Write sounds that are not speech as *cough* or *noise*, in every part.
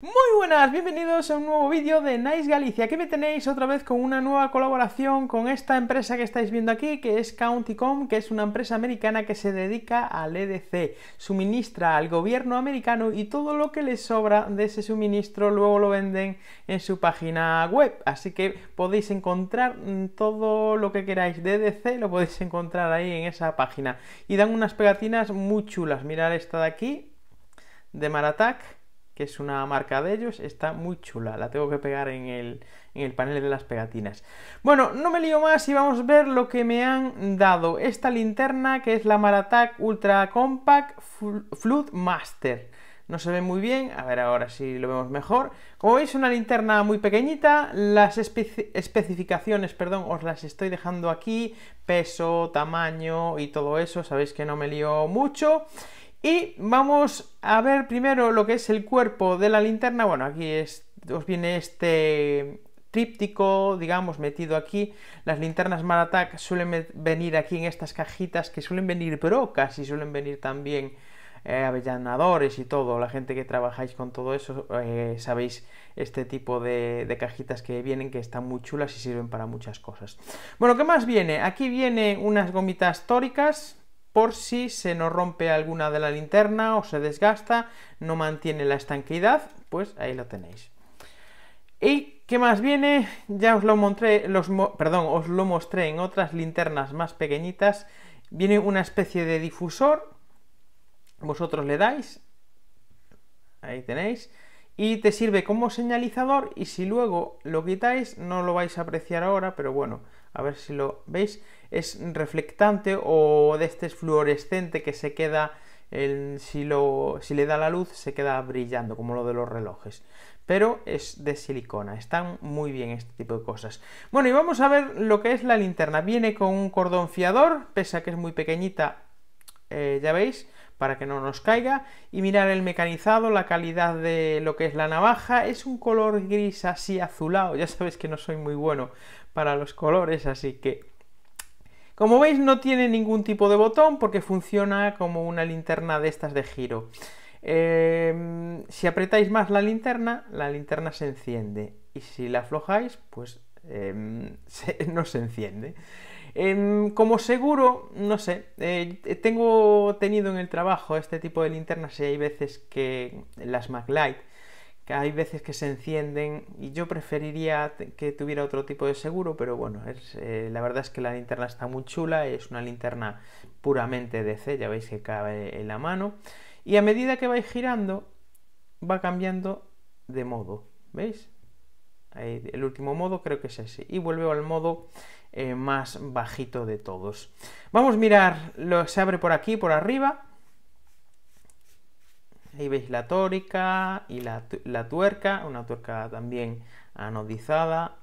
Muy buenas, bienvenidos a un nuevo vídeo de Nice Galicia. Aquí me tenéis otra vez con una nueva colaboración con esta empresa que estáis viendo aquí, que es CountyCom, que es una empresa americana que se dedica al EDC. Suministra al gobierno americano y todo lo que les sobra de ese suministro luego lo venden en su página web. Así que podéis encontrar mm, todo lo que queráis de EDC, lo podéis *laughs* encontrar ahí en esa página. Y dan unas pegatinas muy chulas. Mirad esta de aquí, de Maratac que es una marca de ellos, está muy chula. La tengo que pegar en el, panel de las pegatinas. Bueno, no me lío más y vamos a ver lo que me han dado. Esta linterna que es la Maratac Ultra Compact Flood Master no se ve muy bien, a ver ahora si lo vemos mejor. Como veis, una linterna muy pequeñita, las especificaciones, perdón, os las estoy dejando aquí, peso, tamaño y todo eso, sabéis que no me lío mucho. Y vamos a ver primero lo que es el cuerpo de la linterna. Bueno, aquí os viene este tríptico, digamos, metido aquí. Las linternas Maratak suelen venir aquí en estas cajitas que suelen venir brocas y suelen venir también eh, avellanadores y todo. La gente que trabajáis con todo eso eh, sabéis este tipo de, de, cajitas que vienen, que están muy chulas y sirven para muchas cosas. Bueno, ¿qué más viene? Aquí vienen unas gomitas tóricas por si se nos rompe alguna de la linterna o se desgasta, no mantiene la estanqueidad, pues ahí lo tenéis. ¿Y qué más viene? Ya os lo, montré, los perdón, os lo mostré en otras linternas más pequeñitas. Viene una especie de difusor, vosotros le dais, ahí tenéis, y te sirve como señalizador y si luego lo quitáis, no lo vais a apreciar ahora, pero bueno, a ver si lo veis, es reflectante o de este es fluorescente que se queda, si, le da la luz, se queda brillando, como lo de los relojes. Pero es de silicona, están muy bien este tipo de cosas. Bueno, y vamos a ver lo que es la linterna. Viene con un cordón fiador, pese a que es muy pequeñita, eh, ya veis, para que no nos caiga y mirar el mecanizado, la calidad de lo que es la navaja, es un color gris así azulado, ya sabéis que no soy muy bueno para los colores, así que como veis no tiene ningún tipo de botón porque funciona como una linterna de estas de giro. Em, si apretáis más la linterna, la linterna se enciende y si la aflojáis, pues em, *laughs* no se enciende. Em, como seguro, no sé, eh, tengo tenido en el trabajo este tipo de linternas y hay veces que las Maglite, que hay veces que se encienden y yo preferiría que tuviera otro tipo de seguro, pero bueno, eh, la verdad es que la linterna está muy chula, es una linterna puramente DC, ya veis que cabe en la mano, y a medida que vais girando, va cambiando de modo, ¿veis? Eh, el último modo creo que es ese, y vuelvo al modo eh, más bajito de todos. Vamos a mirar lo se abre por aquí, por arriba. Ahí veis la tórica y la, tuerca, una tuerca también anodizada.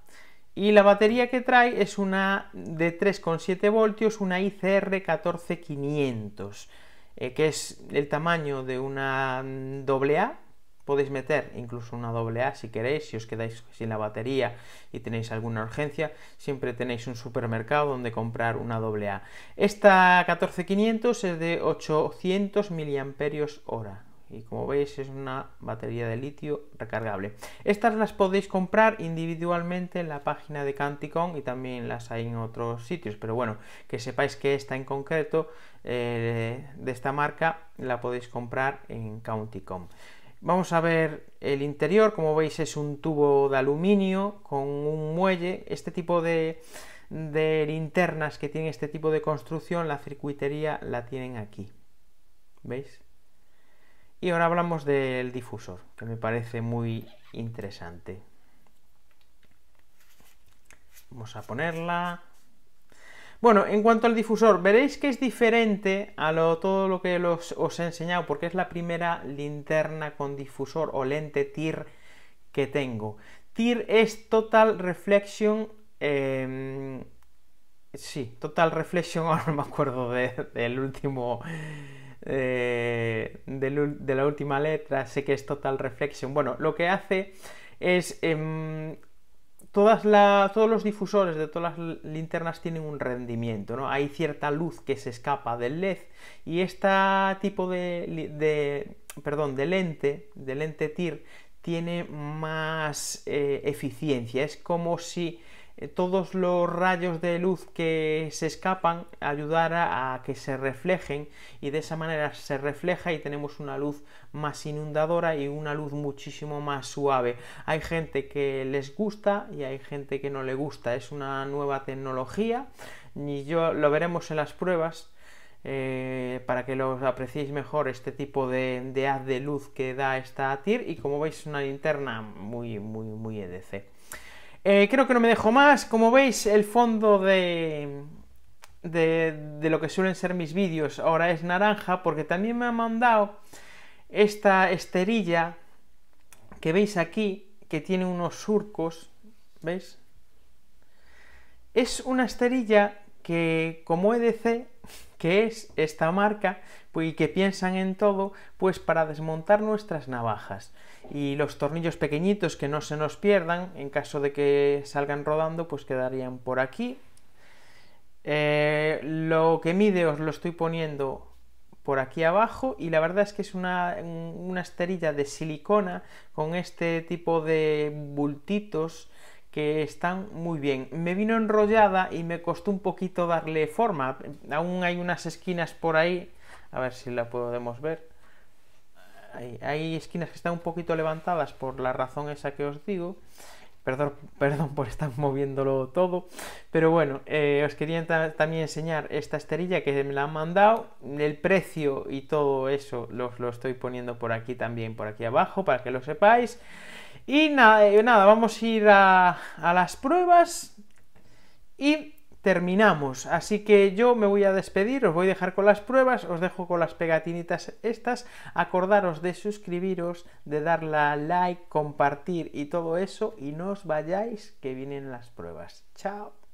Y la batería que trae es una de 3,7 voltios, una ICR 14500, eh, que es el tamaño de una AA, Podéis meter incluso una doble A si queréis, si os quedáis sin la batería y tenéis alguna urgencia, siempre tenéis un supermercado donde comprar una doble A. Esta 14500 es de 800 mAh y como veis es una batería de litio recargable. Estas las podéis comprar individualmente en la página de Countycom y también las hay en otros sitios, pero bueno, que sepáis que esta en concreto eh, de esta marca la podéis comprar en Countycom. Vamos a ver el interior, como veis es un tubo de aluminio con un muelle. Este tipo de, de linternas que tiene este tipo de construcción, la circuitería la tienen aquí. ¿Veis? Y ahora hablamos del difusor, que me parece muy interesante. Vamos a ponerla. Bueno, en cuanto al difusor, veréis que es diferente a todo lo que os he enseñado, porque es la primera linterna con difusor o lente TIR que tengo. TIR es Total Reflection... Em, sí, Total Reflection, *laughs* ahora no me acuerdo de, del último... Eh, de, la última letra, sé que es Total Reflection. Bueno, lo que hace es em, todos los difusores de todas las linternas tienen un rendimiento, ¿no? Hay cierta luz que se escapa del LED y este tipo de, perdón, de lente, de lente TIR, tiene más eh, eficiencia. Es como si eh, todos los rayos de luz que se escapan ayudará a, que se reflejen y de esa manera se refleja y tenemos una luz más inundadora y una luz muchísimo más suave. Hay gente que les gusta y hay gente que no le gusta. Es una nueva tecnología y yo lo veremos en las pruebas. Eh, para que lo apreciéis mejor este tipo de, haz de luz que da esta TIR y como veis una linterna muy muy muy EDC. Eh, creo que no me dejo más. Como veis, el fondo de, de, de lo que suelen ser mis vídeos ahora es naranja, porque también me ha mandado esta esterilla que veis aquí, que tiene unos surcos, ¿veis? Es una esterilla que, como EDC, qué es esta marca pues, y que piensan en todo pues para desmontar nuestras navajas y los tornillos pequeñitos que no se nos pierdan en caso de que salgan rodando pues quedarían por aquí eh, lo que mide os lo estoy poniendo por aquí abajo y la verdad es que es una, una esterilla de silicona con este tipo de bultitos que están muy bien. Me vino enrollada y me costó un poquito darle forma. Aún hay unas esquinas por ahí, a ver si la podemos ver. Hay, esquinas que están un poquito levantadas por la razón esa que os digo. Perdón, *laughs* perdón por estar moviéndolo todo, pero bueno, eh, os quería también enseñar esta esterilla que me la han mandado, el precio y todo eso lo, lo estoy poniendo por aquí también, por aquí abajo, para que lo sepáis. Y eh, nada, vamos a ir a, a las pruebas y terminamos. Así que yo me voy a despedir, os voy a dejar con las pruebas, os dejo con las pegatinitas estas. Acordaros de suscribiros, de darle like, compartir y todo eso. Y no os vayáis que vienen las pruebas. Chao.